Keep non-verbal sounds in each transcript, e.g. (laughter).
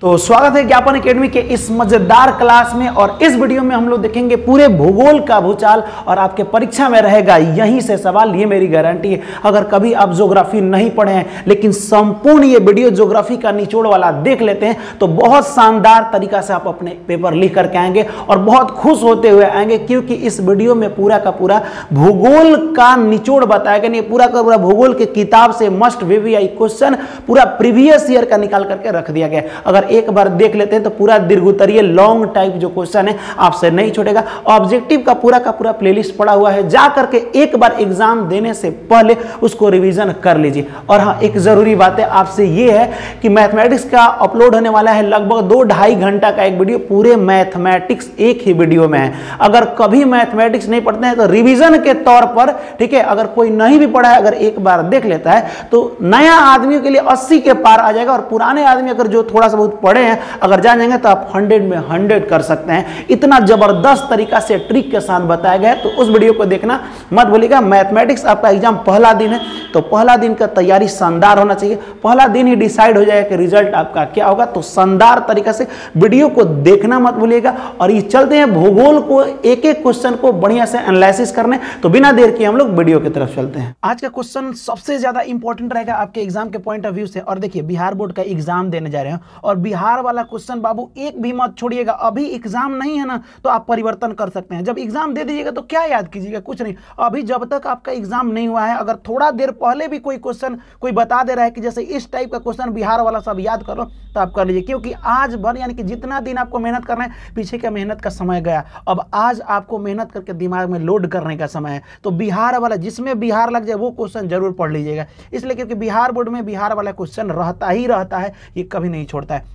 तो स्वागत है ज्ञापन एकेडमी के इस मजेदार क्लास में और इस वीडियो में हम लोग देखेंगे पूरे भूगोल का भूचाल और आपके परीक्षा में रहेगा यहीं से सवाल ये मेरी गारंटी है अगर कभी आप ज्योग्राफी नहीं पढ़े हैं लेकिन संपूर्ण ये वीडियो ज्योग्राफी का निचोड़ वाला देख लेते हैं तो बहुत शानदार तरीका से आप अपने पेपर लिख करके आएंगे और बहुत खुश होते हुए आएंगे क्योंकि इस वीडियो में पूरा का पूरा भूगोल का निचोड़ बताया गया पूरा का पूरा भूगोल के किताब से मस्ट वी क्वेश्चन पूरा प्रीवियस ईयर का निकाल करके रख दिया गया अगर एक बार देख लेते हैं तो पूरा दीर्घ उत्तरीय लॉन्ग टाइप जो क्वेश्चन है आपसे नहीं छोड़ेगा ऑब्जेक्टिव का पूरा का पूरा प्लेलिस्ट पड़ा हुआ है जा करके एक बार एग्जाम देने से पहले उसको रिविजन कर लीजिए और हाँ एक ज़रूरी बात है आपसे ये है कि मैथमेटिक्स का अपलोड होने वाला है लगभग दो ढाई घंटा का एक वीडियो पूरे मैथमेटिक्स एक ही वीडियो में है अगर कभी मैथमेटिक्स नहीं पढ़ते हैं तो रिवीजन के तौर पर ठीक है अगर कोई नहीं भी पढ़ा है अगर एक बार देख लेता है तो नया आदमी के लिए 80 के पार आ जाएगा और पुराने आदमी अगर जो थोड़ा सा बहुत पढ़े हैं अगर जानेंगे तो आप हंड्रेड में हंड्रेड कर सकते हैं इतना ज़बरदस्त तरीका से ट्रिक के साथ बताया गया तो उस वीडियो को देखना मत भूलिएगा मैथमेटिक्स आपका एग्जाम पहला दिन है तो पहला दिन का तैयारी शानदार होना चाहिए पहला दिन ही डिसाइड हो जाएगा कि रिजल्ट आपका क्या होगा तो शानदार तरीका से वीडियो को देखना मत भूलिएगा और ये चलते हैं भूगोल को एक एक क्वेश्चन को बढ़िया से एनालिसिस करने तो बिना देर किए हम लोग वीडियो की तरफ चलते हैं आज का क्वेश्चन सबसे ज़्यादा इंपॉर्टेंट रहेगा आपके एग्जाम के पॉइंट ऑफ व्यू से और देखिए बिहार बोर्ड का एग्जाम देने जा रहे हैं और बिहार वाला क्वेश्चन बाबू एक भी मत छोड़िएगा अभी एग्जाम नहीं है ना तो आप परिवर्तन कर सकते हैं जब एग्जाम दे दीजिएगा तो क्या याद कीजिएगा कुछ नहीं अभी जब तक आपका एग्जाम नहीं हुआ है अगर थोड़ा देर पहले भी कोई क्वेश्चन कोई बता दे रहा है कि जैसे इस टाइप का क्वेश्चन बिहार वाला सब याद करो तो आप कर लीजिए क्योंकि आज भर यानी कि जितना दिन आपको मेहनत करना है पीछे का मेहनत का समय गया अब आज आपको मेहनत करके दिमाग में लोड करने का समय है तो बिहार वाला जिसमें बिहार लग जाए वो क्वेश्चन जरूर पढ़ लीजिएगा इसलिए क्योंकि बिहार बोर्ड में बिहार वाला क्वेश्चन रहता ही रहता है ये कभी नहीं छोड़ता है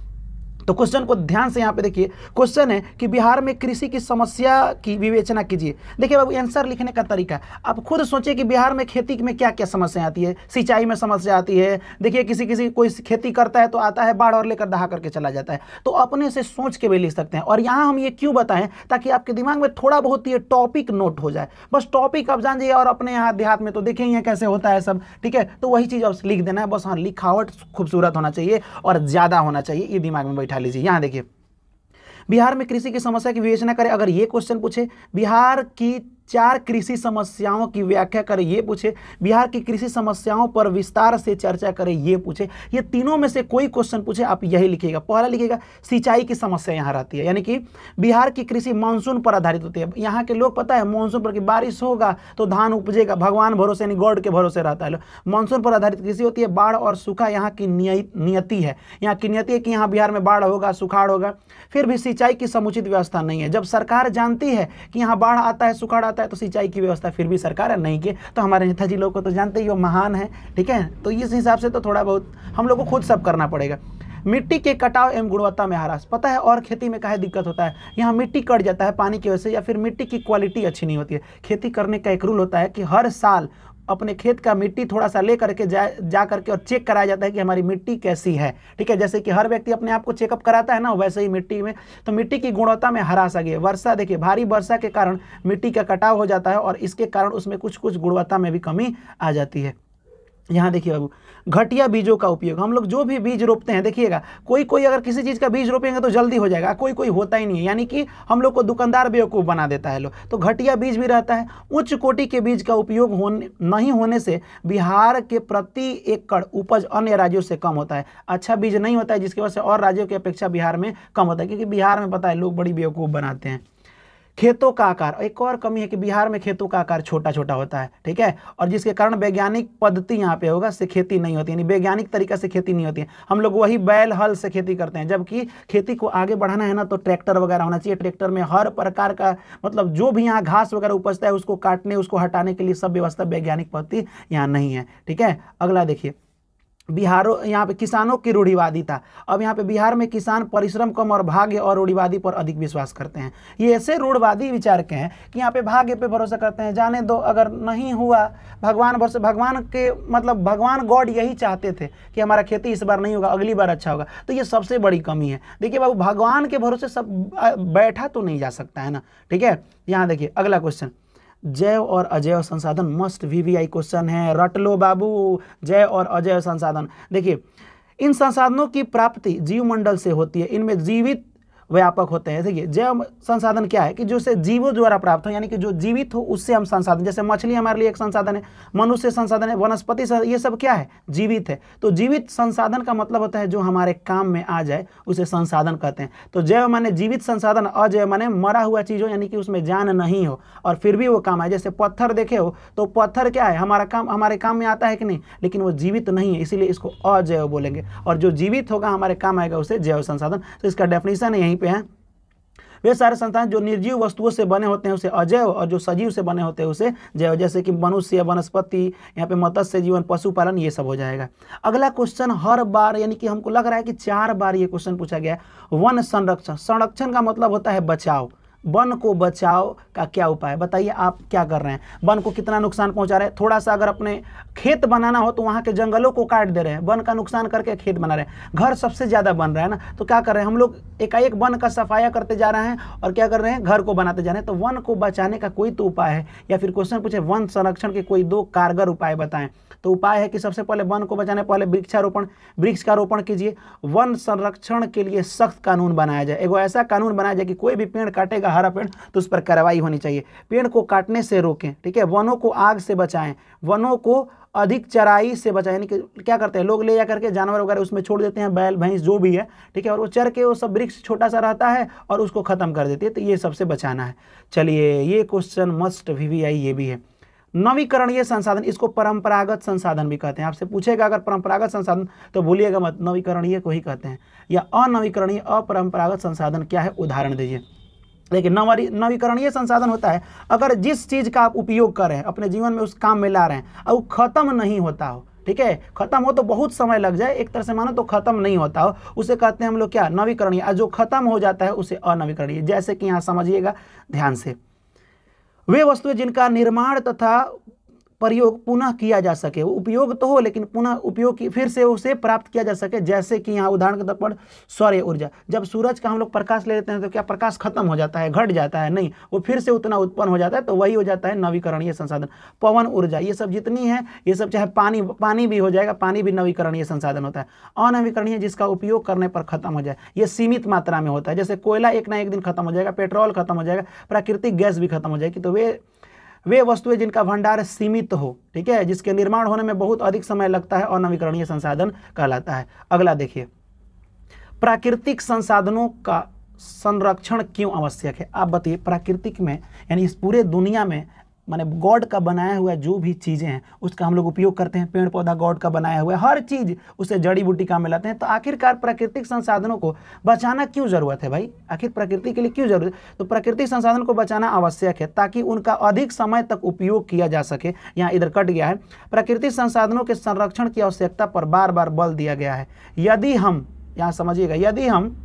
तो क्वेश्चन को ध्यान से यहाँ पे देखिए क्वेश्चन है कि बिहार में कृषि की समस्या की विवेचना कीजिए देखिए बाबू आंसर लिखने का तरीका आप खुद सोचिए कि बिहार में खेती में क्या क्या समस्या आती है सिंचाई में समस्या आती है देखिए किसी किसी कोई खेती करता है तो आता है बाढ़ और लेकर दहा करके चला जाता है तो अपने से सोच के भी लिख सकते हैं और यहाँ हम ये क्यों बताएं ताकि आपके दिमाग में थोड़ा बहुत ये टॉपिक नोट हो जाए बस टॉपिक आप जान जाइए और अपने यहाँ देहात में तो देखेंगे कैसे होता है सब ठीक है तो वही चीज़ आप लिख देना है बस हाँ लिखावट खूबसूरत होना चाहिए और ज़्यादा होना चाहिए ये दिमाग में बैठे बिठा लीजिए यहां देखिए बिहार में कृषि की समस्या की विवेचना करें अगर ये क्वेश्चन पूछे बिहार की चार कृषि समस्याओं की व्याख्या करें ये पूछे बिहार की कृषि समस्याओं पर विस्तार से चर्चा करें ये पूछे ये तीनों में से कोई क्वेश्चन पूछे आप यही लिखिएगा पहला लिखिएगा सिंचाई की समस्या यहाँ रहती है यानी कि बिहार की कृषि मानसून पर आधारित होती है यहाँ के लोग पता है मानसून पर कि बारिश होगा तो धान उपजेगा भगवान भरोसे यानी गॉड के भरोसे रहता है मानसून पर आधारित कृषि होती है बाढ़ और सूखा यहाँ की नियति है यहाँ की नियति है कि यहाँ बिहार में बाढ़ होगा सुखाड़ होगा फिर भी सिंचाई की समुचित व्यवस्था नहीं है जब सरकार जानती है कि यहाँ बाढ़ आता है सुखाड़ आता है होता है तो सिंचाई की व्यवस्था फिर भी सरकार है नहीं की तो हमारे नेता जी लोग को तो जानते ही वो महान है ठीक है तो इस हिसाब से तो थोड़ा बहुत हम लोग को खुद सब करना पड़ेगा मिट्टी के कटाव एवं गुणवत्ता में हरास पता है और खेती में कहा दिक्कत होता है यहाँ मिट्टी कट जाता है पानी की वजह से या फिर मिट्टी की क्वालिटी अच्छी नहीं होती है खेती करने का एक रूल होता है कि हर साल अपने खेत का मिट्टी थोड़ा सा ले करके जा जा करके और चेक कराया जाता है कि हमारी मिट्टी कैसी है ठीक है जैसे कि हर व्यक्ति अपने आप को चेकअप कराता है ना वैसे ही मिट्टी में तो मिट्टी की गुणवत्ता में हरा सके वर्षा देखिए भारी वर्षा के कारण मिट्टी का कटाव हो जाता है और इसके कारण उसमें कुछ कुछ गुणवत्ता में भी कमी आ जाती है यहाँ देखिए बाबू घटिया बीजों का उपयोग हम लोग जो भी बीज रोपते हैं देखिएगा कोई कोई अगर किसी चीज़ का बीज रोपेंगे तो जल्दी हो जाएगा कोई कोई होता ही नहीं है यानी कि हम लोग को दुकानदार बेवकूफ़ बना देता है लोग तो घटिया बीज भी रहता है उच्च कोटि के बीज का उपयोग होने नहीं होने से बिहार के प्रति एकड़ उपज अन्य राज्यों से कम होता है अच्छा बीज नहीं होता है जिसकी वजह से और राज्यों की अपेक्षा बिहार में कम होता है क्योंकि बिहार में पता है लोग बड़ी बेवकूफ़ बनाते हैं खेतों का आकार एक और कमी है कि बिहार में खेतों का आकार छोटा छोटा होता है ठीक है और जिसके कारण वैज्ञानिक पद्धति यहाँ पे होगा से खेती नहीं होती यानी वैज्ञानिक तरीका से खेती नहीं होती है हम लोग वही बैल हल से खेती करते हैं जबकि खेती को आगे बढ़ाना है ना तो ट्रैक्टर वगैरह होना चाहिए ट्रैक्टर में हर प्रकार का मतलब जो भी यहाँ घास वगैरह उपजता है उसको काटने उसको हटाने के लिए सब व्यवस्था वैज्ञानिक पद्धति यहाँ नहीं है ठीक है अगला देखिए बिहारों यहाँ पे किसानों की रूढ़िवादी था अब यहाँ पे बिहार में किसान परिश्रम कम और भाग्य और रूढ़िवादी पर अधिक विश्वास करते हैं ये ऐसे रूढ़वादी विचार के हैं कि यहाँ पे भाग्य पे भरोसा करते हैं जाने दो अगर नहीं हुआ भगवान भरोसे भगवान के मतलब भगवान गॉड यही चाहते थे कि हमारा खेती इस बार नहीं होगा अगली बार अच्छा होगा तो ये सबसे बड़ी कमी है देखिए बाबू भगवान के भरोसे सब बैठा तो नहीं जा सकता है ना ठीक है यहाँ देखिए अगला क्वेश्चन जैव और अजैव संसाधन मस्ट वीवीआई क्वेश्चन है रट लो बाबू जैव और अजैव संसाधन देखिए इन संसाधनों की प्राप्ति जीव मंडल से होती है इनमें जीवित व्यापक होते हैं देखिए जैव संसाधन क्या है कि जो से जीवों द्वारा प्राप्त हो यानी कि जो जीवित हो उससे हम संसाधन जैसे मछली हमारे लिए एक संसाधन है मनुष्य संसाधन है वनस्पति ये सब क्या है जीवित है तो जीवित संसाधन का मतलब होता है जो हमारे काम में आ जाए उसे संसाधन कहते हैं तो जैव माने जीवित संसाधन अजैव माने मरा हुआ चीज़ हो यानी कि उसमें जान नहीं हो और फिर भी वो काम आए जैसे पत्थर देखे हो तो पत्थर क्या है हमारा काम हमारे काम में आता है कि नहीं लेकिन वो जीवित नहीं है इसीलिए इसको अजैव बोलेंगे और जो जीवित होगा हमारे काम आएगा उसे जैव संसाधन तो इसका डेफिनेशन यहीं पे हैं वे सारे संतान जो निर्जीव वस्तुओं से बने होते हैं उसे अजैव और जो सजीव से बने होते हैं उसे जैव जैसे कि मनुष्य वनस्पति यहाँ पे मत्स्य जीवन पशुपालन ये सब हो जाएगा अगला क्वेश्चन हर बार यानी कि हमको लग रहा है कि चार बार ये क्वेश्चन पूछा गया है वन संरक्षण संरक्षण का मतलब होता है बचाव वन को बचाव का क्या उपाय बताइए आप क्या कर रहे हैं वन को कितना नुकसान पहुंचा रहे हैं थोड़ा सा अगर अपने खेत बनाना हो तो वहाँ के जंगलों को काट दे रहे हैं वन का नुकसान करके खेत बना रहे हैं घर सबसे ज़्यादा बन रहा है ना तो क्या कर रहे हैं हम लोग एकाएक वन का सफाया करते जा रहे हैं और क्या कर रहे हैं घर को बनाते जा रहे हैं तो वन को बचाने का कोई तो उपाय है या फिर क्वेश्चन पूछे वन संरक्षण के कोई दो कारगर उपाय बताएं तो उपाय है कि सबसे पहले वन को बचाने पहले वृक्षारोपण वृक्ष का रोपण कीजिए वन संरक्षण के लिए सख्त कानून बनाया जाए एगो ऐसा कानून बनाया जाए कि कोई भी पेड़ काटेगा हरा पेड़ तो उस पर कार्रवाई होनी चाहिए पेड़ को काटने से रोकें ठीक है वनों को आग से बचाएं वनों को अधिक चराई से बचाए यानी कि क्या करते हैं लोग ले जा करके जानवर वगैरह उसमें छोड़ देते हैं बैल भैंस जो भी है ठीक है और वो चर के वो सब वृक्ष छोटा सा रहता है और उसको ख़त्म कर देती है तो ये सबसे बचाना है चलिए ये question most V V I ये भी है नवीकरणीय संसाधन इसको परंपरागत संसाधन भी कहते हैं आपसे पूछेगा अगर परंपरागत संसाधन तो भूलिएगा मत नवीकरणीय को ही कहते हैं या अनवीकरणीय अपरंपरागत संसाधन क्या है उदाहरण दीजिए लेकिन नवरी नवीकरणीय संसाधन होता है अगर जिस चीज़ का आप उपयोग कर रहे हैं अपने जीवन में उस काम में ला रहे हैं और वो ख़त्म नहीं होता हो ठीक है खत्म हो तो बहुत समय लग जाए एक तरह से मानो तो खत्म नहीं होता हो उसे कहते हैं हम लोग क्या नवीकरणीय जो खत्म हो जाता है उसे अनवीकरणीय जैसे कि यहाँ समझिएगा ध्यान से वे वस्तुएं जिनका निर्माण तथा प्रयोग पुनः किया जा सके उपयोग तो हो लेकिन पुनः उपयोग की फिर से उसे प्राप्त किया जा सके जैसे कि यहाँ उदाहरण के तौर पर सौर्य ऊर्जा जब सूरज का हम लोग प्रकाश ले लेते हैं तो क्या प्रकाश खत्म हो जाता है घट जाता है नहीं वो फिर से उतना उत्पन्न हो जाता है तो वही हो जाता है नवीकरणीय संसाधन पवन ऊर्जा ये सब जितनी है ये सब चाहे पानी पानी भी हो जाएगा पानी भी नवीकरणीय संसाधन होता है अनवीकरणीय जिसका उपयोग करने पर खत्म हो जाए ये सीमित मात्रा में होता है जैसे कोयला एक ना एक दिन खत्म हो जाएगा पेट्रोल खत्म हो जाएगा प्राकृतिक गैस भी खत्म हो जाएगी तो वे वे वस्तुएं जिनका भंडार सीमित हो ठीक है जिसके निर्माण होने में बहुत अधिक समय लगता है और नवीकरणीय संसाधन कहलाता है अगला देखिए प्राकृतिक संसाधनों का संरक्षण क्यों आवश्यक है आप बताइए प्राकृतिक में यानी इस पूरे दुनिया में माने गॉड का बनाया हुआ जो भी चीज़ें हैं उसका हम लोग उपयोग करते हैं पेड़ पौधा गॉड का बनाया हुआ है हर चीज़ उसे जड़ी बूटी काम में लाते हैं तो आखिरकार प्राकृतिक संसाधनों को बचाना क्यों ज़रूरत है भाई आखिर प्रकृति के लिए क्यों ज़रूरत है तो प्राकृतिक संसाधन को बचाना आवश्यक है ताकि उनका अधिक समय तक उपयोग किया जा सके यहाँ इधर कट गया है प्राकृतिक संसाधनों के संरक्षण की आवश्यकता पर बार बार बल दिया गया है यदि हम यहाँ समझिएगा यदि हम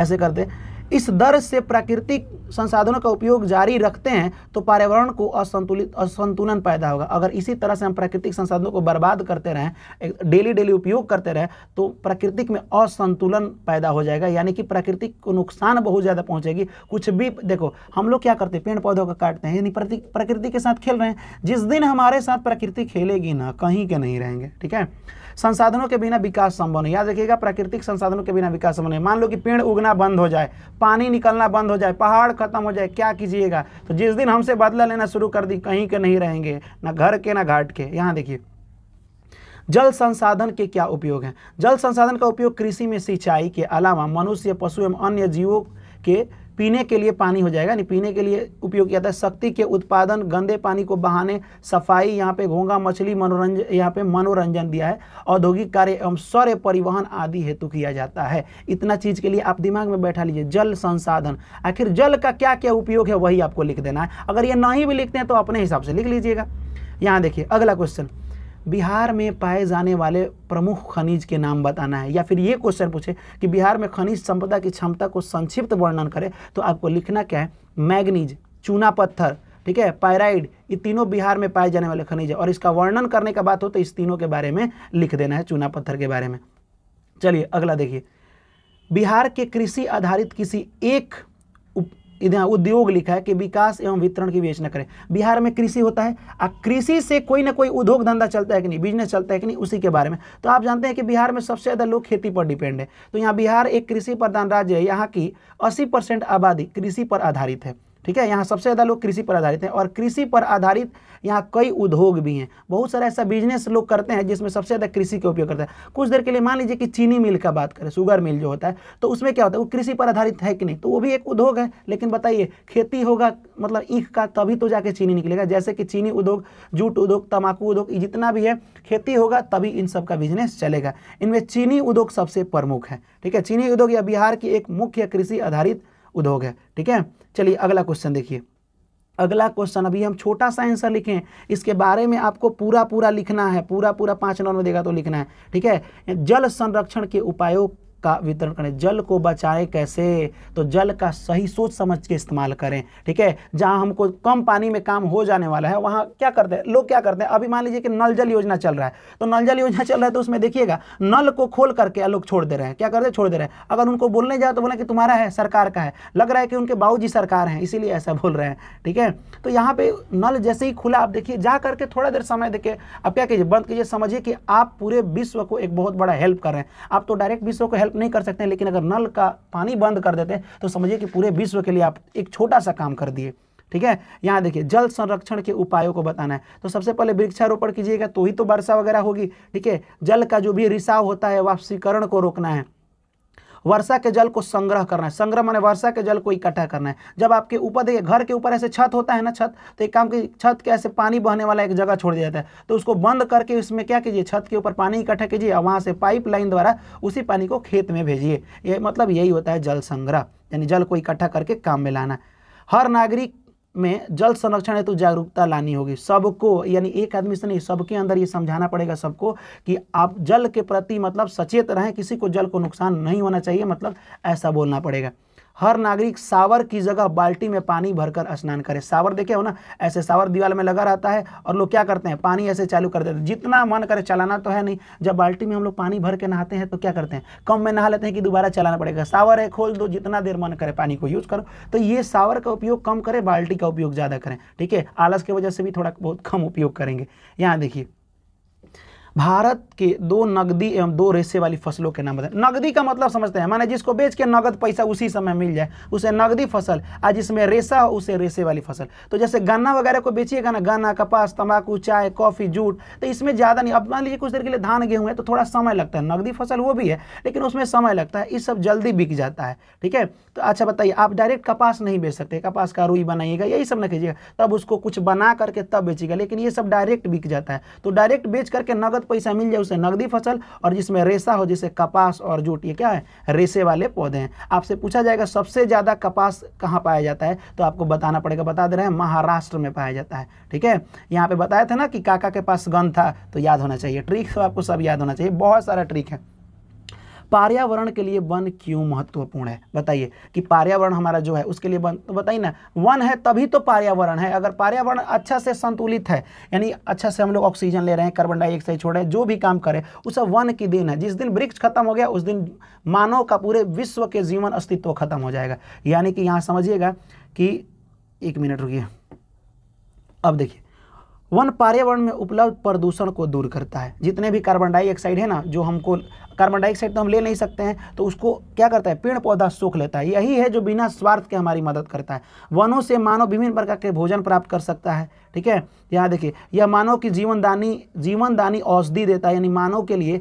ऐसे करते इस दर से प्राकृतिक संसाधनों का उपयोग जारी रखते हैं तो पर्यावरण को असंतुलित असंतुलन पैदा होगा अगर इसी तरह से हम प्राकृतिक संसाधनों को बर्बाद करते रहें डेली डेली उपयोग करते रहें तो प्राकृतिक में असंतुलन पैदा हो जाएगा यानी कि प्राकृतिक को नुकसान बहुत ज़्यादा पहुँचेगी कुछ भी देखो हम लोग क्या करते हैं पेड़ पौधों का काटते हैं यानी प्रकृति के साथ खेल रहे हैं जिस दिन हमारे साथ प्रकृति खेलेगी ना कहीं के नहीं रहेंगे ठीक है संसाधनों के बिना विकास संभव नहीं याद रखिएगा प्राकृतिक संसाधनों के बिना विकास संभव नहीं मान लो कि पेड़ उगना बंद हो जाए पानी निकलना बंद हो जाए पहाड़ खत्म हो जाए क्या कीजिएगा तो जिस दिन हमसे बदला लेना शुरू कर दी कहीं के नहीं रहेंगे ना घर के ना घाट के यहाँ देखिए जल संसाधन के क्या उपयोग हैं जल संसाधन का उपयोग कृषि में सिंचाई के अलावा मनुष्य पशु एवं अन्य जीवों के पीने के लिए पानी हो जाएगा यानी पीने के लिए उपयोग किया जाता है शक्ति के उत्पादन गंदे पानी को बहाने सफाई यहाँ पे घोंगा मछली मनोरंजन यहाँ पे मनोरंजन दिया है औद्योगिक कार्य एवं सौर्य परिवहन आदि हेतु किया जाता है इतना चीज़ के लिए आप दिमाग में बैठा लीजिए जल संसाधन आखिर जल का क्या क्या उपयोग है वही आपको लिख देना है अगर ये नहीं भी लिखते हैं तो अपने हिसाब से लिख लीजिएगा यहाँ देखिए अगला क्वेश्चन बिहार में पाए जाने वाले प्रमुख खनिज के नाम बताना है या फिर ये क्वेश्चन पूछे कि बिहार में खनिज संपदा की क्षमता को संक्षिप्त वर्णन करें तो आपको लिखना क्या है मैग्नीज चूना पत्थर ठीक है पायराइड ये तीनों बिहार में पाए जाने वाले खनिज है और इसका वर्णन करने का बात हो तो इस तीनों के बारे में लिख देना है चूना पत्थर के बारे में चलिए अगला देखिए बिहार के कृषि आधारित किसी एक इधर उद्योग लिखा है कि विकास एवं वितरण की विवेचना करें बिहार में कृषि होता है और कृषि से कोई ना कोई उद्योग धंधा चलता है कि नहीं बिजनेस चलता है कि नहीं उसी के बारे में तो आप जानते हैं कि बिहार में सबसे ज़्यादा लोग खेती पर डिपेंड है तो यहाँ बिहार एक कृषि प्रधान राज्य है यहाँ की अस्सी आबादी कृषि पर आधारित है ठीक है यहाँ सबसे ज़्यादा लोग कृषि पर आधारित हैं और कृषि पर आधारित यहाँ कई उद्योग भी हैं बहुत सारा ऐसा बिजनेस लोग करते हैं जिसमें सबसे ज़्यादा कृषि का उपयोग करते हैं कुछ देर के लिए मान लीजिए कि चीनी मिल का बात करें शुगर मिल जो होता है तो उसमें क्या होता है वो कृषि पर आधारित है कि नहीं तो वो भी एक उद्योग है लेकिन बताइए खेती होगा मतलब ईख का तभी तो जाके चीनी निकलेगा जैसे कि चीनी उद्योग जूट उद्योग तम्बाकू उद्योग जितना भी है खेती होगा तभी इन सब का बिजनेस चलेगा इनमें चीनी उद्योग सबसे प्रमुख है ठीक है चीनी उद्योग या बिहार की एक मुख्य कृषि आधारित उद्योग है ठीक है चलिए अगला क्वेश्चन देखिए अगला क्वेश्चन अभी हम छोटा सा आंसर लिखें इसके बारे में आपको पूरा पूरा लिखना है पूरा पूरा पाँच नंबर में देगा तो लिखना है ठीक है जल संरक्षण के उपायों का वितरण करें जल को बचाएं कैसे तो जल का सही सोच समझ के इस्तेमाल करें ठीक है जहां हमको कम पानी में काम हो जाने वाला है वहां क्या करते हैं लोग क्या करते हैं अभी मान लीजिए कि नल जल योजना चल रहा है तो नल जल योजना चल रहा है तो उसमें देखिएगा नल को खोल करके लोग छोड़ दे रहे हैं क्या करते छोड़ दे रहे हैं अगर उनको बोलने जाए तो बोले कि तुम्हारा है सरकार का है लग रहा है कि उनके बाबू सरकार है इसीलिए ऐसा (laughs) बोल रहे हैं ठीक है तो यहाँ पे नल जैसे ही खुला आप देखिए जा करके थोड़ा देर समय देखिए आप क्या कीजिए बंद कीजिए समझिए कि आप पूरे विश्व को एक बहुत बड़ा हेल्प कर रहे हैं आप तो डायरेक्ट विश्व को हेल्प नहीं कर सकते लेकिन अगर नल का पानी बंद कर देते तो समझिए कि पूरे विश्व के लिए आप एक छोटा सा काम कर दिए ठीक है यहाँ देखिए जल संरक्षण के उपायों को बताना है तो सबसे पहले वृक्षारोपण कीजिएगा तो ही तो वर्षा वगैरह होगी ठीक है जल का जो भी रिसाव होता है वापसीकरण को रोकना है वर्षा के जल को संग्रह करना है संग्रह माने वर्षा के जल को इकट्ठा करना है जब आपके ऊपर देखिए घर के ऊपर ऐसे छत होता है ना छत तो एक काम की छत के ऐसे पानी बहने वाला एक जगह छोड़ दिया जाता है तो उसको बंद करके उसमें क्या कीजिए छत के ऊपर पानी इकट्ठा कीजिए और वहाँ से पाइप लाइन द्वारा उसी पानी को खेत में भेजिए ये मतलब यही होता है जल संग्रह यानी जल को इकट्ठा करके काम में लाना हर नागरिक में जल संरक्षण हेतु तो जागरूकता लानी होगी सबको यानी एक आदमी से नहीं सबके अंदर ये समझाना पड़ेगा सबको कि आप जल के प्रति मतलब सचेत रहें किसी को जल को नुकसान नहीं होना चाहिए मतलब ऐसा बोलना पड़ेगा हर नागरिक सावर की जगह बाल्टी में पानी भरकर स्नान करे सावर देखे हो ना ऐसे सावर दीवार में लगा रहता है और लोग क्या करते हैं पानी ऐसे चालू कर देते हैं जितना मन करे चलाना तो है नहीं जब बाल्टी में हम लोग पानी भर के नहाते हैं तो क्या करते हैं कम में नहा लेते हैं कि दोबारा चलाना पड़ेगा सावर है खोल दो जितना देर मन करे पानी को यूज़ करो तो ये सावर का उपयोग कम करें बाल्टी का उपयोग ज़्यादा करें ठीक है आलस की वजह से भी थोड़ा बहुत कम उपयोग करेंगे यहाँ देखिए भारत के दो नगदी एवं दो रेसे वाली फसलों के नाम बताएं नगदी का मतलब समझते हैं माने जिसको बेच के नगद पैसा उसी समय मिल जाए उसे नगदी फसल और जिसमें रेसा हो उसे रेसे वाली फसल तो जैसे गन्ना वगैरह को बेचिएगा ना गन्ना कपास तंबाकू चाय कॉफ़ी जूट तो इसमें ज़्यादा नहीं अब मान लीजिए कुछ देर के लिए धान गेहूँ है तो थोड़ा समय लगता है नगदी फसल वो भी है लेकिन उसमें समय लगता है इस सब जल्दी बिक जाता है ठीक है तो अच्छा बताइए आप डायरेक्ट कपास नहीं बेच सकते कपास का रुई बनाइएगा यही सब ना कीजिएगा तब उसको कुछ बना करके तब बेचिएगा लेकिन ये सब डायरेक्ट बिक जाता है तो डायरेक्ट बेच करके नगद बहुत पैसा मिल जाए उसे नगदी फसल और जिसमें रेशा हो जैसे कपास और जूट ये क्या है रेशे वाले पौधे हैं आपसे पूछा जाएगा सबसे ज़्यादा कपास कहाँ पाया जाता है तो आपको बताना पड़ेगा बता दे रहे हैं महाराष्ट्र में पाया जाता है ठीक है यहाँ पे बताया था ना कि काका के पास गन था तो याद होना चाहिए ट्रिक तो आपको सब याद होना चाहिए बहुत सारा ट्रिक है पर्यावरण के लिए वन क्यों महत्वपूर्ण है बताइए कि पर्यावरण हमारा जो है उसके लिए वन तो बताइए ना वन है तभी तो पर्यावरण है अगर पर्यावरण अच्छा से संतुलित है यानी अच्छा से हम लोग ऑक्सीजन ले रहे हैं कार्बन डाइऑक्साइड छोड़ रहे हैं जो भी काम करें उस वन की दिन है जिस दिन वृक्ष खत्म हो गया उस दिन मानव का पूरे विश्व के जीवन अस्तित्व खत्म हो जाएगा यानी कि यहाँ समझिएगा कि एक मिनट रुकिए अब देखिए वन पर्यावरण में उपलब्ध प्रदूषण को दूर करता है जितने भी कार्बन डाइऑक्साइड है ना जो हमको कार्बन डाइऑक्साइड तो हम ले नहीं सकते हैं तो उसको क्या करता है पेड़ पौधा सोख लेता है यही है जो बिना स्वार्थ के हमारी मदद करता है वनों से मानव विभिन्न प्रकार के भोजन प्राप्त कर सकता है ठीक है यहाँ देखिए यह मानव की जीवनदानी जीवनदानी औषधि देता है यानी मानव के लिए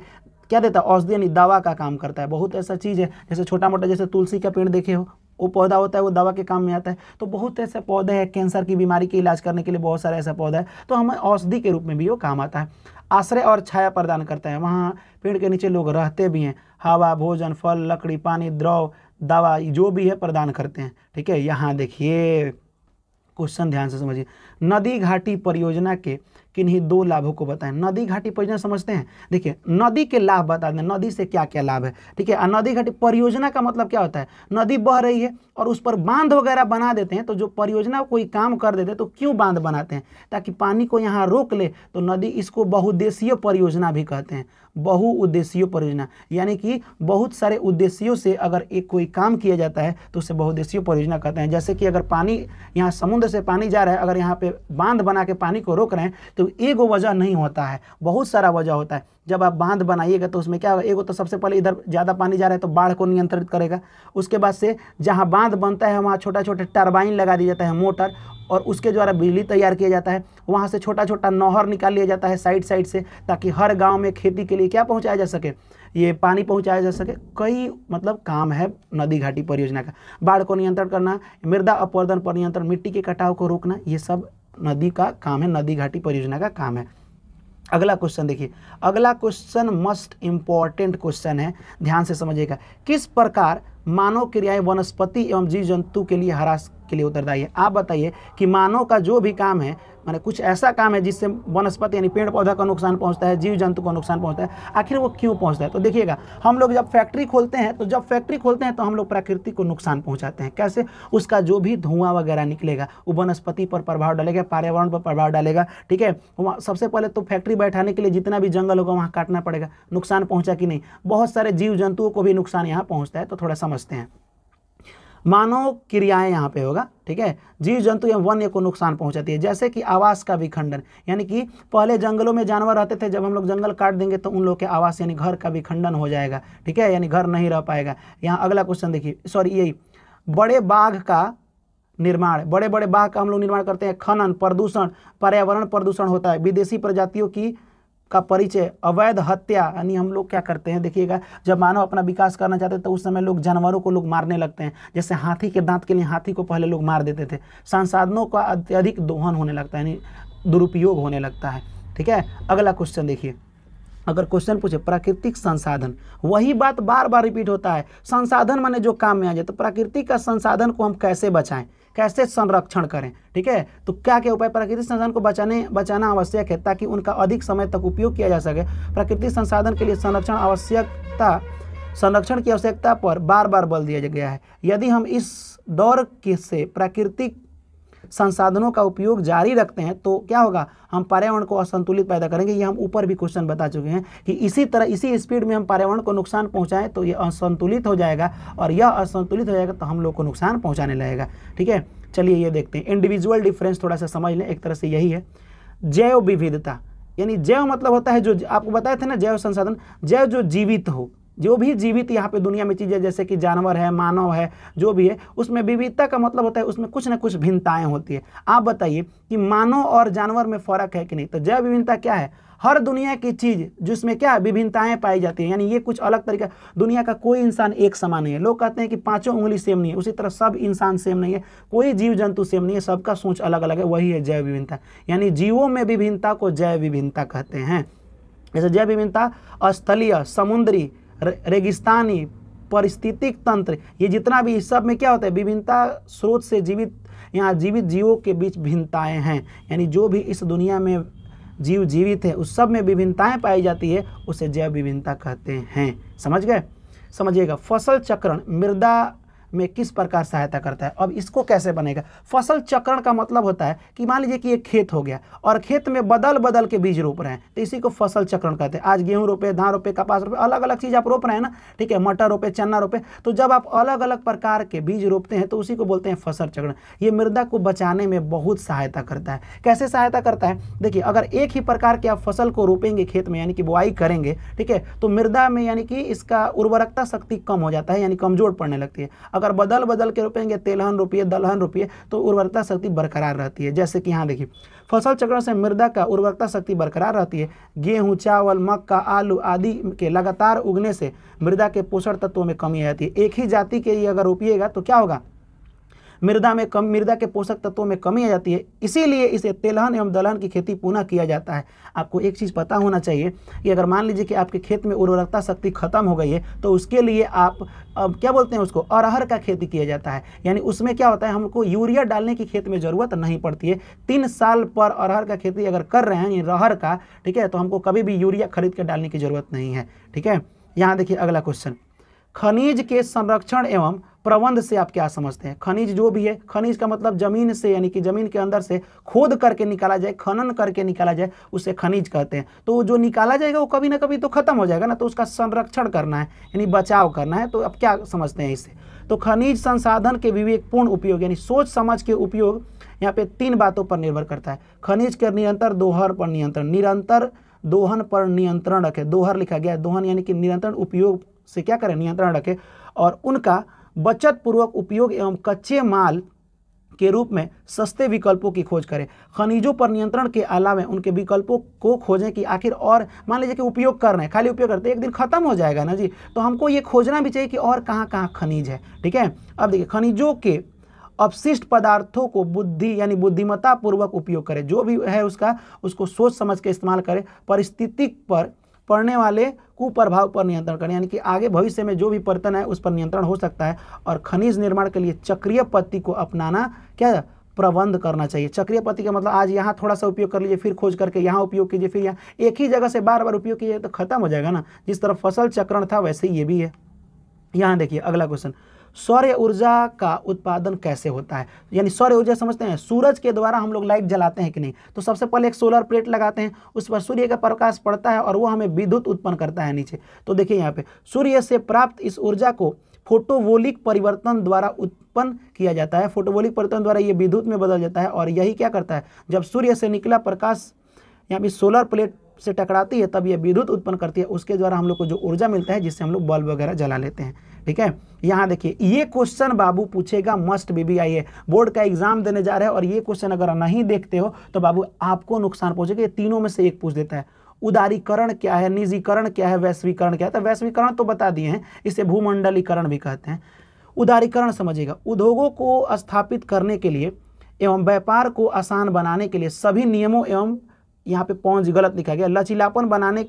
क्या देता है औषधि यानी दवा का काम करता है बहुत ऐसा चीज़ है जैसे छोटा मोटा जैसे तुलसी का पेड़ देखे हो वो पौधा होता है वो दवा के काम में आता है तो बहुत ऐसे पौधे हैं कैंसर की बीमारी के इलाज करने के लिए बहुत सारे ऐसा पौधा है तो हमें औषधि के रूप में भी वो काम आता है आश्रय और छाया प्रदान करता है वहाँ पेड़ के नीचे लोग रहते भी हैं हवा भोजन फल लकड़ी पानी द्रव दवा जो भी है प्रदान करते हैं ठीक है यहाँ देखिए क्वेश्चन ध्यान से समझिए नदी घाटी परियोजना के किन्हीं दो लाभों को बताएं नदी घाटी परियोजना समझते हैं देखिए नदी के लाभ बता दें नदी से क्या क्या लाभ है ठीक है नदी घाटी परियोजना का मतलब क्या होता है नदी बह रही है और उस पर बांध वगैरह बना देते हैं तो जो परियोजना कोई काम कर देते हैं तो क्यों बांध बनाते हैं ताकि पानी को यहाँ रोक ले तो नदी इसको बहुउद्देशीय परियोजना भी कहते हैं बहुउद्देशीय परियोजना यानी कि बहुत सारे उद्देश्यों से अगर एक कोई काम किया जाता है तो उसे बहुद्देशीय परियोजना कहते हैं जैसे कि अगर पानी यहाँ समुद्र से पानी जा रहा है अगर यहाँ पे बांध बना के पानी को रोक रहे हैं तो तो एगो वजह नहीं होता है बहुत सारा वजह होता है जब आप बांध बनाइएगा तो उसमें क्या होगा एगो तो सबसे पहले इधर ज़्यादा पानी जा रहा है तो बाढ़ को नियंत्रित करेगा उसके बाद से जहाँ बांध बनता है वहाँ छोटा छोटा टर्बाइन लगा दिया जाता है मोटर और उसके द्वारा बिजली तैयार किया जाता है वहाँ से छोटा छोटा नहर निकाल लिया जाता है साइड साइड से ताकि हर गाँव में खेती के लिए क्या पहुँचाया जा सके ये पानी पहुंचाया जा सके कई मतलब काम है नदी घाटी परियोजना का बाढ़ को नियंत्रण करना मृदा अपवर्धन पर नियंत्रण मिट्टी के कटाव को रोकना ये सब नदी का काम है नदी घाटी परियोजना का काम है अगला क्वेश्चन देखिए अगला क्वेश्चन मस्ट इंपॉर्टेंट क्वेश्चन है ध्यान से समझिएगा किस प्रकार मानव क्रियाएं वनस्पति एवं जीव जंतु के लिए हरास आपके लिए उत्तरदायी है आप बताइए कि मानव का जो भी काम है मैंने कुछ ऐसा काम है जिससे वनस्पति यानी पेड़ पौधा का नुकसान पहुंचता है जीव जंतु का नुकसान पहुंचता है आखिर वो क्यों पहुंचता है तो देखिएगा हम लोग जब फैक्ट्री खोलते हैं तो जब फैक्ट्री खोलते हैं तो हम लोग प्रकृति को नुकसान पहुंचाते हैं कैसे उसका जो भी धुआं वगैरह निकलेगा वो वनस्पति पर प्रभाव डालेगा पर्यावरण पर प्रभाव डालेगा ठीक है सबसे पहले तो फैक्ट्री बैठाने के लिए जितना भी जंगल होगा वहाँ काटना पड़ेगा नुकसान पहुँचा कि नहीं बहुत सारे जीव जंतुओं को भी नुकसान यहाँ पहुँचता है तो थोड़ा समझते हैं मानव क्रियाएं यहाँ पे होगा ठीक है जीव जंतु या वन्य को नुकसान पहुंचाती है जैसे कि आवास का विखंडन यानी कि पहले जंगलों में जानवर रहते थे जब हम लोग जंगल काट देंगे तो उन लोग के आवास यानी घर का विखंडन हो जाएगा ठीक है यानी घर नहीं रह पाएगा यहाँ अगला क्वेश्चन देखिए सॉरी यही बड़े बाघ का निर्माण बड़े बड़े बाघ का हम लोग निर्माण करते हैं खनन प्रदूषण पर्यावरण प्रदूषण होता है विदेशी प्रजातियों की का परिचय अवैध हत्या यानी हम लोग क्या करते हैं देखिएगा जब मानव अपना विकास करना चाहते हैं तो उस समय लोग जानवरों को लोग मारने लगते हैं जैसे हाथी के दांत के लिए हाथी को पहले लोग मार देते थे संसाधनों का अत्यधिक दोहन होने लगता है यानी दुरुपयोग होने लगता है ठीक है अगला क्वेश्चन देखिए अगर क्वेश्चन पूछे प्राकृतिक संसाधन वही बात बार बार रिपीट होता है संसाधन माने जो काम में आ जाए तो प्राकृतिक का संसाधन को हम कैसे बचाएं कैसे संरक्षण करें ठीक है तो क्या क्या उपाय प्राकृतिक संसाधन को बचाने बचाना आवश्यक है ताकि उनका अधिक समय तक उपयोग किया जा सके प्राकृतिक संसाधन के लिए संरक्षण आवश्यकता संरक्षण की आवश्यकता पर बार बार बल दिया गया है यदि हम इस दौर के से प्राकृतिक संसाधनों का उपयोग जारी रखते हैं तो क्या होगा हम पर्यावरण को असंतुलित पैदा करेंगे ये हम ऊपर भी क्वेश्चन बता चुके हैं कि इसी तरह इसी स्पीड में हम पर्यावरण को नुकसान पहुँचाएँ तो ये असंतुलित हो जाएगा और यह असंतुलित हो जाएगा तो हम लोग को नुकसान पहुँचाने लगेगा ठीक है चलिए ये देखते हैं इंडिविजुअल डिफरेंस थोड़ा सा समझ लें एक तरह से यही है जैव विविधता यानी जैव मतलब होता है जो आपको बताए थे ना जैव संसाधन जैव जो जीवित हो जो भी जीवित यहाँ पे दुनिया में चीज़ें जैसे कि जानवर है मानव है जो भी है उसमें विविधता का मतलब होता है उसमें कुछ ना कुछ भिन्नताएं होती है आप बताइए कि मानव और जानवर में फ़र्क है कि नहीं तो जैव विभिन्नता क्या है हर दुनिया की चीज़ जिसमें क्या विभिन्नताएं पाई जाती हैं यानी ये कुछ अलग तरीका दुनिया का कोई इंसान एक समान नहीं है लोग कहते हैं कि पांचों उंगली सेम नहीं है उसी तरह सब इंसान सेम नहीं है कोई जीव जंतु सेम नहीं है सबका सोच अलग अलग है वही है जैव विभिन्नता यानी जीवों में विभिन्नता को जैव विभिन्नता कहते हैं जैसे जैव विभिन्नता स्थलीय समुद्री रेगिस्तानी परिस्थितिक तंत्र ये जितना भी इस सब में क्या होता है विभिन्नता स्रोत से जीवित यहाँ जीवित जीवों के बीच भिन्नताएँ हैं यानी जो भी इस दुनिया में जीव जीवित है उस सब में विभिन्नताएं पाई जाती है उसे जैव विभिन्नता कहते हैं समझ गए समझिएगा फसल चक्रण मृदा में किस प्रकार सहायता करता है अब इसको कैसे बनेगा फसल चक्रण का मतलब होता है कि मान लीजिए कि एक खेत हो गया और खेत में बदल बदल के बीज रोप रहे हैं तो इसी को फसल चक्रण कहते हैं आज गेहूँ रोपे धान रोपे कपास रोपे अलग अलग चीज़ आप रोप रहे हैं ना ठीक है मटर रोपे चना रोपे तो जब आप अलग अलग प्रकार के बीज रोपते हैं तो उसी को बोलते हैं फसल चक्रण ये मृदा को बचाने में बहुत सहायता करता है कैसे सहायता करता है देखिए अगर एक ही प्रकार के आप फसल को रोपेंगे खेत में यानी कि बुआई करेंगे ठीक है तो मृदा में यानी कि इसका उर्वरकता शक्ति कम हो जाता है यानी कमजोर पड़ने लगती है अगर बदल बदल के रोपेंगे तेलहन रोपिए दलहन रोपिए तो उर्वरता शक्ति बरकरार रहती है जैसे कि यहाँ देखिए फसल चक्रण से मृदा का उर्वरता शक्ति बरकरार रहती है गेहूँ चावल मक्का आलू आदि के लगातार उगने से मृदा के पोषण तत्वों में कमी आती है एक ही जाति के लिए अगर रोपिएगा तो क्या होगा मृदा में कम मृदा के पोषक तत्वों में कमी आ जाती है इसीलिए इसे तेलहन एवं दलहन की खेती पुनः किया जाता है आपको एक चीज़ पता होना चाहिए कि अगर मान लीजिए कि आपके खेत में उर्वरकता शक्ति खत्म हो गई है तो उसके लिए आप अब क्या बोलते हैं उसको अरहर का खेती किया जाता है यानी उसमें क्या होता है हमको यूरिया डालने की खेत में ज़रूरत नहीं पड़ती है तीन साल पर अरहर का खेती अगर कर रहे हैं रहर का ठीक है तो हमको कभी भी यूरिया खरीद कर डालने की ज़रूरत नहीं है ठीक है यहाँ देखिए अगला क्वेश्चन खनिज के संरक्षण एवं प्रबंध से आप क्या समझते हैं खनिज जो भी है खनिज का मतलब जमीन से यानी कि जमीन के अंदर से खोद करके निकाला जाए खनन करके निकाला जाए उसे खनिज कहते हैं तो जो निकाला जाएगा वो कभी ना कभी तो खत्म हो जाएगा ना तो उसका संरक्षण करना है यानी बचाव करना है तो आप क्या समझते हैं इससे तो खनिज संसाधन के विवेकपूर्ण उपयोग यानी सोच समझ के उपयोग यहाँ पे तीन बातों पर निर्भर करता है खनिज के निरंतर दोहर पर नियंत्रण निरंतर दोहन पर नियंत्रण रखे दोहर लिखा गया है दोहन यानी कि निरंतर उपयोग से क्या करें नियंत्रण रखे और उनका बचत पूर्वक उपयोग एवं कच्चे माल के रूप में सस्ते विकल्पों की खोज करें खनिजों पर नियंत्रण के अलावा उनके विकल्पों को खोजें कि आखिर और मान लीजिए कि उपयोग कर रहे हैं खाली उपयोग करते हैं एक दिन खत्म हो जाएगा ना जी तो हमको ये खोजना भी चाहिए कि और कहाँ कहाँ खनिज है ठीक है अब देखिए खनिजों के अपशिष्ट पदार्थों को बुद्धि यानी बुद्धिमत्तापूर्वक उपयोग करें जो भी है उसका उसको सोच समझ के इस्तेमाल करें परिस्थिति पर पड़ने वाले कुप्रभाव पर नियंत्रण करें यानी कि आगे भविष्य में जो भी परिवर्तन है उस पर नियंत्रण हो सकता है और खनिज निर्माण के लिए चक्रिय पत्ति को अपनाना क्या प्रबंध करना चाहिए चक्रिय पत्ति का मतलब आज यहाँ थोड़ा सा उपयोग कर लीजिए फिर खोज करके यहाँ उपयोग कीजिए फिर यहाँ एक ही जगह से बार बार उपयोग कीजिए तो खत्म हो जाएगा ना जिस तरह फसल चक्रण था वैसे ही ये भी है यहाँ देखिए अगला क्वेश्चन सौर्य ऊर्जा का उत्पादन कैसे होता है यानी सौर्य ऊर्जा समझते हैं सूरज के द्वारा हम लोग लाइट जलाते हैं कि नहीं तो सबसे पहले एक सोलर प्लेट लगाते हैं उस पर सूर्य का प्रकाश पड़ता है और वो हमें विद्युत उत्पन्न करता है नीचे तो देखिए यहाँ पे सूर्य से प्राप्त इस ऊर्जा को फोटोवोलिक परिवर्तन द्वारा उत्पन्न किया जाता है फोटोवोलिक परिवर्तन द्वारा ये विद्युत में बदल जाता है और यही क्या करता है जब सूर्य से निकला प्रकाश यहाँ पे सोलर प्लेट से टकराती है तब ये विद्युत उत्पन्न करती है उसके द्वारा हम लोग को जो ऊर्जा मिलता है जिससे हम लोग बल्ब वगैरह जला लेते हैं ठीक है यहाँ देखिए ये क्वेश्चन बाबू पूछेगा मस्ट बी बी आई ए बोर्ड का एग्जाम देने जा रहे हैं और ये क्वेश्चन अगर नहीं देखते हो तो बाबू आपको नुकसान पहुंचेगा ये तीनों में से एक पूछ देता है उदारीकरण क्या है निजीकरण क्या है वैश्वीकरण क्या है तो वैश्वीकरण तो बता दिए हैं इसे भूमंडलीकरण भी कहते हैं उदारीकरण समझिएगा उद्योगों को स्थापित करने के लिए एवं व्यापार को आसान बनाने के लिए सभी नियमों एवं यहाँ पे पौज गलत लिखा गया लचीलापन बनाने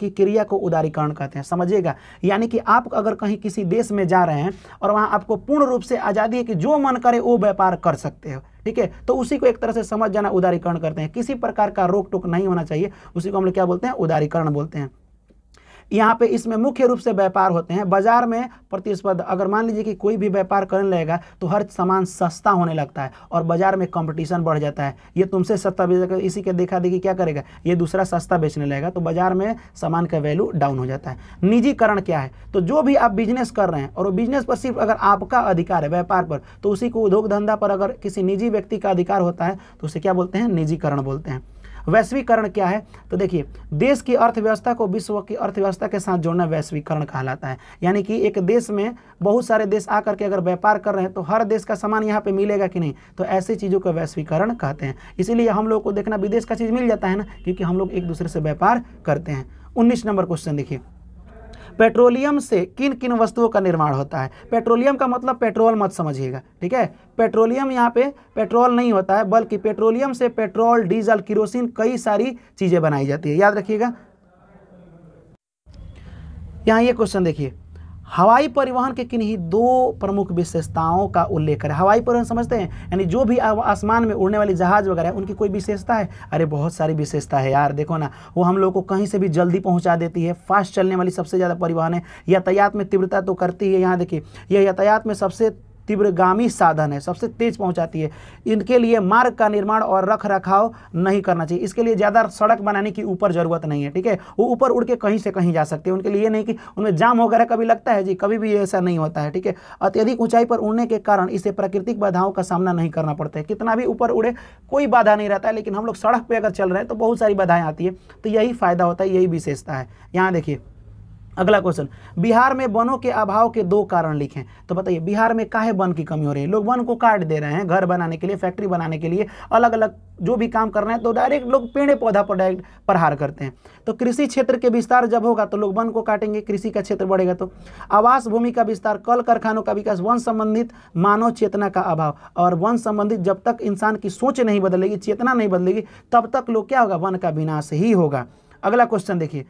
की क्रिया को उदारीकरण कहते हैं समझिएगा यानी कि आप अगर कहीं किसी देश में जा रहे हैं और वहाँ आपको पूर्ण रूप से आज़ादी है कि जो मन करे वो व्यापार कर सकते हो ठीक है तो उसी को एक तरह से समझ जाना उदारीकरण करते हैं किसी प्रकार का रोक टोक नहीं होना चाहिए उसी को हम लोग क्या बोलते हैं उदारीकरण बोलते हैं यहाँ पे इसमें मुख्य रूप से व्यापार होते हैं बाजार में प्रतिस्पर्धा अगर मान लीजिए कि कोई भी व्यापार करने लगेगा तो हर सामान सस्ता होने लगता है और बाजार में कंपटीशन बढ़ जाता है ये तुमसे सस्ता बेच इसी के देखा देखी क्या करेगा ये दूसरा सस्ता बेचने लगेगा तो बाजार में सामान का वैल्यू डाउन हो जाता है निजीकरण क्या है तो जो भी आप बिजनेस कर रहे हैं और बिजनेस पर सिर्फ अगर आपका अधिकार है व्यापार पर तो उसी को उद्योग धंधा पर अगर किसी निजी व्यक्ति का अधिकार होता है तो उसे क्या बोलते हैं निजीकरण बोलते हैं वैश्वीकरण क्या है तो देखिए देश की अर्थव्यवस्था को विश्व की अर्थव्यवस्था के साथ जोड़ना वैश्वीकरण कहलाता है यानी कि एक देश में बहुत सारे देश आकर के अगर व्यापार कर रहे हैं तो हर देश का सामान यहाँ पर मिलेगा कि नहीं तो ऐसी चीज़ों का वैश्वीकरण कहते हैं इसीलिए हम लोग को देखना विदेश का चीज़ मिल जाता है ना क्योंकि हम लोग एक दूसरे से व्यापार करते हैं उन्नीस नंबर क्वेश्चन देखिए पेट्रोलियम से किन किन वस्तुओं का निर्माण होता है पेट्रोलियम का मतलब पेट्रोल मत समझिएगा ठीक है पेट्रोलियम यहाँ पे पेट्रोल नहीं होता है बल्कि पेट्रोलियम से पेट्रोल डीजल किरोसिन कई सारी चीज़ें बनाई जाती है याद रखिएगा यहाँ ये क्वेश्चन देखिए हवाई परिवहन के किन्हीं दो प्रमुख विशेषताओं का उल्लेख करें हवाई परिवहन समझते हैं यानी जो भी आसमान में उड़ने वाली जहाज वगैरह है उनकी कोई विशेषता है अरे बहुत सारी विशेषता है यार देखो ना वो हम लोग को कहीं से भी जल्दी पहुंचा देती है फास्ट चलने वाली सबसे ज़्यादा परिवहन है यातायात में तीव्रता तो करती है यहाँ देखिए यह यातायात में सबसे तीव्रगामी साधन है सबसे तेज पहुंचाती है इनके लिए मार्ग का निर्माण और रख रखाव नहीं करना चाहिए इसके लिए ज़्यादा सड़क बनाने की ऊपर ज़रूरत नहीं है ठीक है वो ऊपर उड़ के कहीं से कहीं जा सकते हैं उनके लिए नहीं कि उनमें जाम वगैरह कभी लगता है जी कभी भी ऐसा नहीं होता है ठीक है अत्यधिक ऊंचाई पर उड़ने के कारण इसे प्राकृतिक बाधाओं का सामना नहीं करना पड़ता है कितना भी ऊपर उड़े कोई बाधा नहीं रहता है लेकिन हम लोग सड़क पर अगर चल रहे हैं तो बहुत सारी बाधाएं आती है तो यही फ़ायदा होता है यही विशेषता है यहाँ देखिए अगला क्वेश्चन बिहार में वनों के अभाव के दो कारण लिखें तो बताइए बिहार में काहे वन की कमी हो रही है लोग वन को काट दे रहे हैं घर बनाने के लिए फैक्ट्री बनाने के लिए अलग अलग जो भी काम करना है तो डायरेक्ट लोग पेड़ पौधा पर डायरेक्ट प्रहार करते हैं तो कृषि क्षेत्र के विस्तार जब होगा तो लोग वन को काटेंगे कृषि का क्षेत्र बढ़ेगा तो आवास भूमि का विस्तार कल कारखानों का विकास वन संबंधित मानव चेतना का अभाव और वन संबंधित जब तक इंसान की सोच नहीं बदलेगी चेतना नहीं बदलेगी तब तक लोग क्या होगा वन का विनाश ही होगा अगला क्वेश्चन देखिए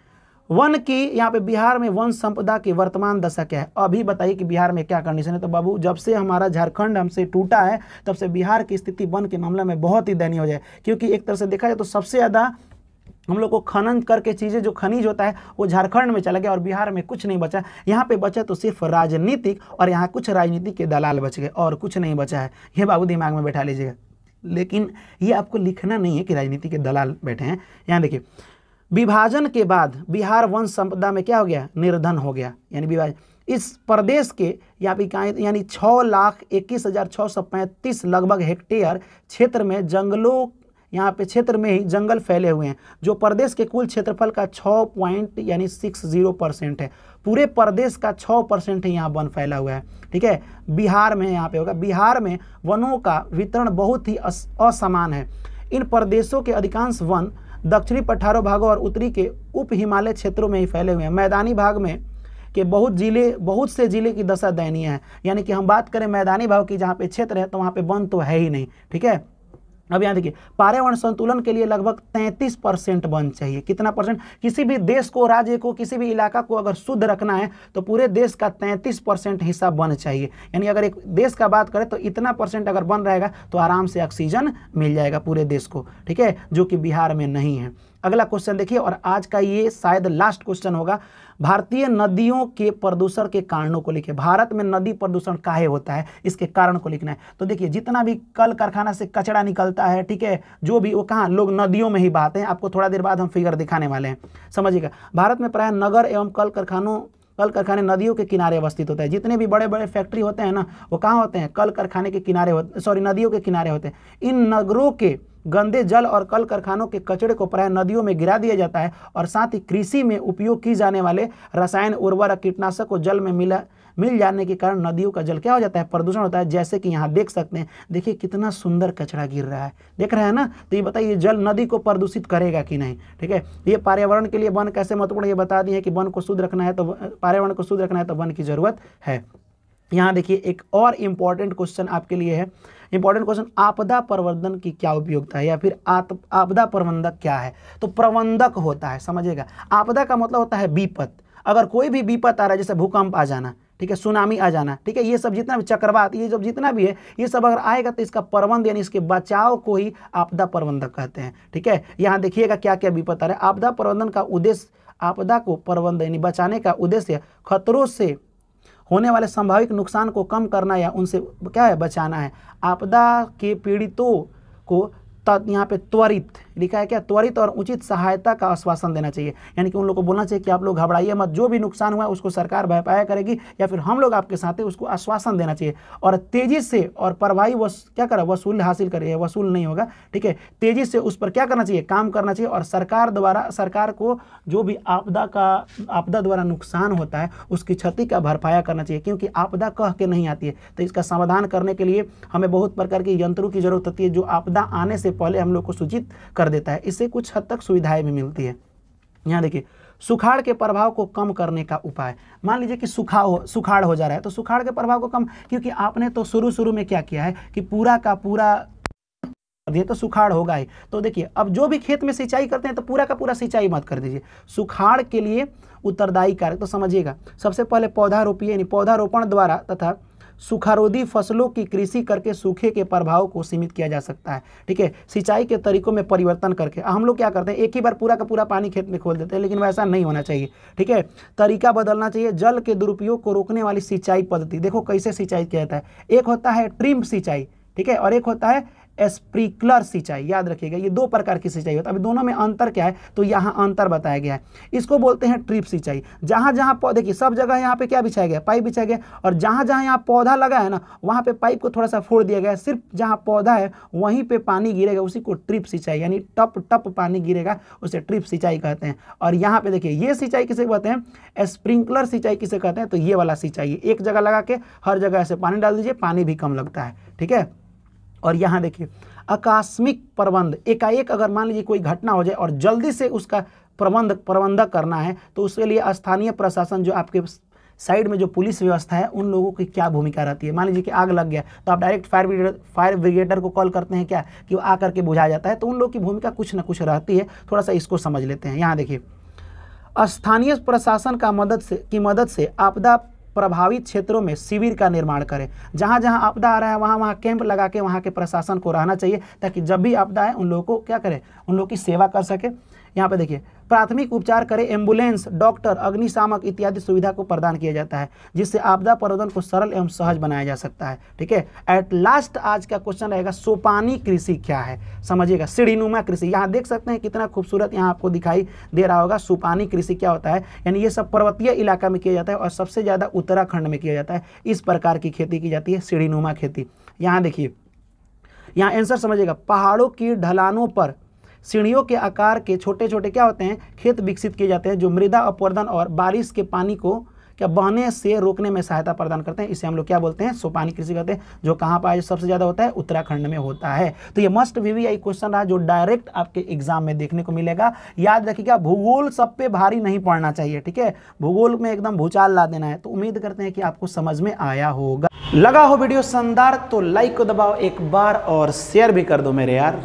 वन की यहाँ पे बिहार में वन संपदा की वर्तमान दशा क्या है अभी बताइए कि बिहार में क्या कंडीशन है तो बाबू जब से हमारा झारखंड हमसे टूटा है तब से बिहार की स्थिति वन के मामले में बहुत ही दयनीय हो जाए क्योंकि एक तरह से देखा जाए तो सबसे ज़्यादा हम लोग को खनन करके चीज़ें जो खनिज होता है वो झारखंड में चला गया और बिहार में कुछ नहीं बचा यहाँ पे बचा तो सिर्फ राजनीतिक और यहाँ कुछ राजनीतिक के दलाल बच गए और कुछ नहीं बचा है ये बाबू दिमाग में बैठा लीजिएगा लेकिन ये आपको लिखना नहीं है कि राजनीति के दलाल बैठे हैं यहाँ देखिए विभाजन के बाद बिहार वन संपदा में क्या हो गया निर्धन हो गया यानी विभाजन इस प्रदेश के या इकाई यानी छः लाख इक्कीस हज़ार छः सौ पैंतीस लगभग हेक्टेयर क्षेत्र में जंगलों यहाँ पे क्षेत्र में ही जंगल फैले हुए हैं जो प्रदेश के कुल क्षेत्रफल का छः पॉइंट यानी सिक्स जीरो परसेंट है पूरे प्रदेश का छः परसेंट ही यहाँ वन फैला हुआ है ठीक है बिहार में यहाँ पे होगा बिहार में वनों का वितरण बहुत ही असमान है इन प्रदेशों के अधिकांश वन दक्षिणी पठारों भागों और उत्तरी के उप हिमालय क्षेत्रों में ही फैले हुए हैं मैदानी भाग में के बहुत जिले बहुत से जिले की दशा दयनीय है यानी कि हम बात करें मैदानी भाग की जहाँ पे क्षेत्र है तो वहाँ पे वन तो है ही नहीं ठीक है अब यहाँ देखिए पर्यावरण संतुलन के लिए लगभग 33 परसेंट वन चाहिए कितना परसेंट किसी भी देश को राज्य को किसी भी इलाका को अगर शुद्ध रखना है तो पूरे देश का 33 परसेंट हिस्सा वन चाहिए यानी अगर एक देश का बात करें तो इतना परसेंट अगर बन रहेगा तो आराम से ऑक्सीजन मिल जाएगा पूरे देश को ठीक है जो कि बिहार में नहीं है अगला क्वेश्चन देखिए और आज का ये शायद लास्ट क्वेश्चन होगा भारतीय नदियों के प्रदूषण के कारणों को लिखे भारत में नदी प्रदूषण काहे होता है इसके कारण को लिखना है तो देखिए जितना भी कल कारखाना से कचरा निकलता है ठीक है जो भी वो कहाँ लोग नदियों में ही बहाते हैं आपको थोड़ा देर बाद हम फिगर दिखाने वाले हैं समझिएगा भारत में प्राय नगर एवं कल कारखानों कल कारखाने नदियों के किनारे अवस्थित होता है जितने भी बड़े बड़े फैक्ट्री होते हैं ना वो कहाँ होते हैं कल कारखाने के किनारे सॉरी नदियों के किनारे होते हैं इन नगरों के गंदे जल और कल कारखानों के कचड़े को प्राय नदियों में गिरा दिया जाता है और साथ ही कृषि में उपयोग की जाने वाले रसायन उर्वरक कीटनाशक को जल में मिला मिल जाने के कारण नदियों का जल क्या हो जाता है प्रदूषण होता है जैसे कि यहाँ देख सकते हैं देखिए कितना सुंदर कचरा गिर रहा है देख रहे हैं ना तो ये बताइए जल नदी को प्रदूषित करेगा कि नहीं ठीक है ये पर्यावरण के लिए वन कैसे महत्वपूर्ण ये बता दिए कि वन को शुद्ध रखना है तो पर्यावरण को शुद्ध रखना है तो वन की जरूरत है यहाँ देखिए एक और इम्पॉर्टेंट क्वेश्चन आपके लिए है इंपॉर्टेंट क्वेश्चन आपदा प्रबंधन की क्या उपयोगिता है या फिर आपदा प्रबंधक क्या है तो प्रबंधक होता है समझिएगा आपदा का मतलब होता है विपत अगर कोई भी विपत आ रहा है जैसे भूकंप आ जाना ठीक है सुनामी आ जाना ठीक है ये सब जितना भी चक्रवात ये सब जितना भी है ये सब अगर आएगा तो इसका प्रबंध यानी इसके बचाव को ही आपदा प्रबंधक कहते हैं ठीक है यहाँ देखिएगा क्या क्या विपत आ रहा है आपदा प्रबंधन का उद्देश्य आपदा को प्रबंध यानी बचाने का उद्देश्य खतरों से होने वाले संभाविक नुकसान को कम करना या उनसे क्या है बचाना है आपदा के पीड़ितों को यहाँ पे त्वरित लिखा है क्या त्वरित और उचित सहायता का आश्वासन देना चाहिए यानी कि उन लोग को बोलना चाहिए कि आप लोग घबराइए मत जो भी नुकसान हुआ उसको सरकार भरपाया करेगी या फिर हम लोग आपके साथ उसको आश्वासन देना चाहिए और तेज़ी से और परवाही वस क्या करा वसूल हासिल करिए वसूल नहीं होगा ठीक है तेज़ी से उस पर क्या करना चाहिए काम करना चाहिए और सरकार द्वारा सरकार को जो भी आपदा का आपदा द्वारा नुकसान होता है उसकी क्षति का भरपाया करना चाहिए क्योंकि आपदा कह के नहीं आती है तो इसका समाधान करने के लिए हमें बहुत प्रकार के यंत्रों की जरूरत होती है जो आपदा आने से पहले हम लोग को सूचित कर देता है इससे कुछ हद तक सुविधाएं भी मिलती है यहाँ देखिए सुखाड़ के प्रभाव को कम करने का उपाय मान लीजिए कि सुखा हो सुखाड़ हो जा रहा है तो सुखाड़ के प्रभाव को कम क्योंकि आपने तो शुरू शुरू में क्या किया है कि पूरा का पूरा दिए तो सुखाड़ होगा ही तो देखिए अब जो भी खेत में सिंचाई करते हैं तो पूरा का पूरा सिंचाई मत कर दीजिए सुखाड़ के लिए उत्तरदायी कार्य तो समझिएगा सबसे पहले पौधा रोपिए यानी रोपण द्वारा तथा सूखारोधी फसलों की कृषि करके सूखे के प्रभाव को सीमित किया जा सकता है ठीक है सिंचाई के तरीकों में परिवर्तन करके हम लोग क्या करते हैं एक ही बार पूरा का पूरा पानी खेत में खोल देते हैं लेकिन वैसा नहीं होना चाहिए ठीक है तरीका बदलना चाहिए जल के दुरुपयोग को रोकने वाली सिंचाई पद्धति देखो कैसे सिंचाई किया जाता है एक होता है ट्रिम सिंचाई ठीक है और एक होता है स्प्रिकलर सिंचाई याद रखिएगा ये दो प्रकार की सिंचाई होती है अभी दोनों में अंतर क्या है तो यहाँ अंतर बताया गया है इसको बोलते हैं ट्रिप सिंचाई जहाँ जहाँ पौधे की सब जगह यहाँ पे क्या बिछाया गया पाइप बिछाया गया और जहाँ जहाँ यहाँ पौधा लगा है ना वहाँ पे पाइप को थोड़ा सा फोड़ दिया गया सिर्फ जहाँ पौधा है वहीं पर पानी गिरेगा उसी को ट्रिप सिंचाई यानी टप टप पानी गिरेगा उसे ट्रिप सिंचाई कहते हैं और यहाँ पे देखिए ये सिंचाई किसे कहते हैं स्प्रिंकलर सिंचाई किसे कहते हैं तो ये वाला सिंचाई एक जगह लगा के हर जगह ऐसे पानी डाल दीजिए पानी भी कम लगता है ठीक है और यहाँ देखिए आकस्मिक प्रबंध एकाएक अगर मान लीजिए कोई घटना हो जाए और जल्दी से उसका प्रबंध प्रबंधक करना है तो उसके लिए स्थानीय प्रशासन जो आपके साइड में जो पुलिस व्यवस्था है उन लोगों की क्या भूमिका रहती है मान लीजिए कि आग लग गया तो आप direct fire brigade fire brigade को कॉल करते हैं क्या कि वो आकर के बुझा जाता है तो उन लोगों की भूमिका कुछ ना कुछ रहती है थोड़ा सा इसको समझ लेते हैं यहाँ देखिए स्थानीय प्रशासन का मदद से की मदद से आपदा प्रभावित क्षेत्रों में शिविर का निर्माण करें जहाँ जहाँ आपदा आ रहा है वहाँ वहाँ कैंप लगा के वहाँ के प्रशासन को रहना चाहिए ताकि जब भी आपदा आए उन लोगों को क्या करें उन लोगों की सेवा कर सके यहाँ पर देखिए प्राथमिक उपचार करें एम्बुलेंस डॉक्टर अग्निशामक इत्यादि सुविधा को प्रदान किया जाता है जिससे आपदा प्रबंधन को सरल एवं सहज बनाया जा सकता है ठीक है एट लास्ट आज का क्वेश्चन रहेगा सोपानी कृषि क्या है समझिएगा सीढ़ीनुमा कृषि यहाँ देख सकते हैं कितना खूबसूरत यहाँ आपको दिखाई दे रहा होगा सोपानी कृषि क्या होता है यानी ये सब पर्वतीय इलाका में किया जाता है और सबसे ज़्यादा उत्तराखंड में किया जाता है इस प्रकार की खेती की जाती है सीढ़ीनुमा खेती यहाँ देखिए यहाँ आंसर समझिएगा पहाड़ों की ढलानों पर सीढ़ियों के आकार के छोटे छोटे क्या होते हैं खेत विकसित किए जाते हैं जो मृदा अपवर्धन और बारिश के पानी को क्या बहने से रोकने में सहायता प्रदान करते हैं इसे हम लोग क्या बोलते हैं सोपानी कृषि कहते हैं जो कहाँ पर सबसे ज़्यादा होता है उत्तराखंड में होता है तो ये मस्ट वीवीआई क्वेश्चन रहा जो डायरेक्ट आपके एग्जाम में देखने को मिलेगा याद रखिएगा भूगोल सब पे भारी नहीं पड़ना चाहिए ठीक है भूगोल में एकदम भूचाल ला देना है तो उम्मीद करते हैं कि आपको समझ में आया होगा लगा हो वीडियो शानदार तो लाइक को दबाओ एक बार और शेयर भी कर दो मेरे यार